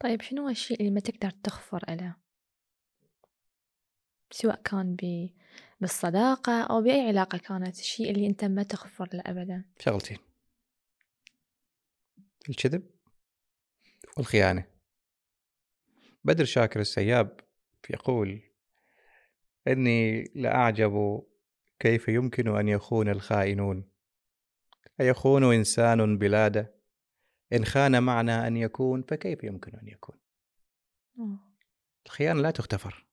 طيب شنو الشيء اللي ما تقدر تغفر له سواء كان ب... بالصداقة أو بأي علاقة كانت الشيء اللي أنت ما تغفر له أبدا شغلتين الكذب والخيانة بدر شاكر السياب يقول إني لأعجب كيف يمكن أن يخون الخائنون أيخون إنسان بلاده إن خان معنى أن يكون فكيف يمكن أن يكون آه. الخيانة لا تغتفر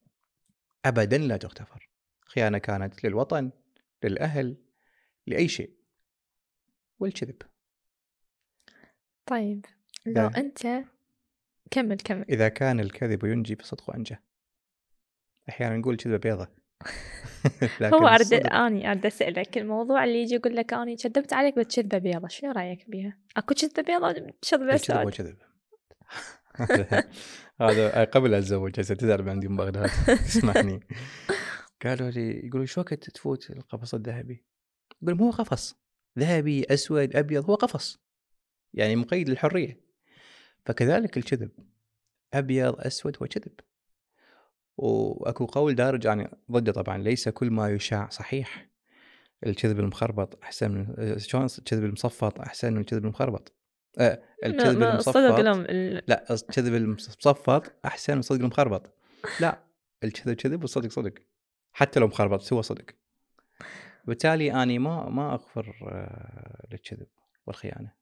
أبدا لا تغتفر خيانة كانت للوطن للأهل لأي شيء والكذب طيب لو أنت كمل كمل إذا كان الكذب ينجي فصدقه أنجى أحيانا نقول كذبة بيضة هو أرد... أني أرد أسألك الموضوع اللي يجي يقول لك أني كذبت عليك بكذبة بيضة شو رأيك بها؟ أكو كذبة بيضة كذبة إيه، أسود كذبة هذا قبل أتزوج هسه تزعل عندي بغداد اسمعني قالوا لي يقولوا شو وقت تفوت القفص الذهبي؟ يقول مو قفص ذهبي أسود أبيض هو قفص يعني مقيد للحرية فكذلك الكذب أبيض أسود هو كذب واكو قول دارج يعني ضده طبعا ليس كل ما يشاع صحيح الكذب المخربط احسن من شلون الكذب المصفط احسن من الكذب المخربط أه الكذب المصفط لا الكذب المصفط احسن من الصدق المخربط لا الكذب كذب والصدق صدق حتى لو مخربط سوى صدق بالتالي اني ما ما اغفر آه، للكذب والخيانه